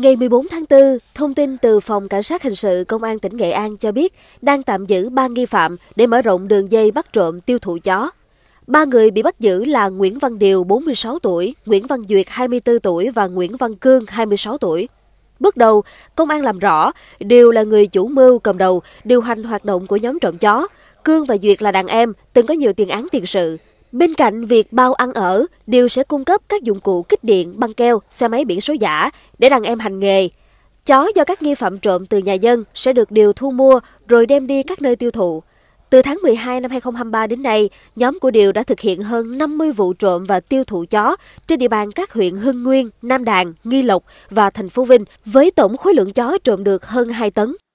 Ngày 14 tháng 4, thông tin từ Phòng Cảnh sát Hình sự Công an tỉnh Nghệ An cho biết đang tạm giữ 3 nghi phạm để mở rộng đường dây bắt trộm tiêu thụ chó. Ba người bị bắt giữ là Nguyễn Văn Điều, 46 tuổi, Nguyễn Văn Duyệt, 24 tuổi và Nguyễn Văn Cương, 26 tuổi. Bước đầu, công an làm rõ Điều là người chủ mưu cầm đầu điều hành hoạt động của nhóm trộm chó. Cương và Duyệt là đàn em, từng có nhiều tiền án tiền sự. Bên cạnh việc bao ăn ở, Điều sẽ cung cấp các dụng cụ kích điện, băng keo, xe máy biển số giả để đàn em hành nghề. Chó do các nghi phạm trộm từ nhà dân sẽ được Điều thu mua rồi đem đi các nơi tiêu thụ. Từ tháng 12 năm 2023 đến nay, nhóm của Điều đã thực hiện hơn 50 vụ trộm và tiêu thụ chó trên địa bàn các huyện Hưng Nguyên, Nam Đàn, Nghi Lộc và thành phố Vinh với tổng khối lượng chó trộm được hơn 2 tấn.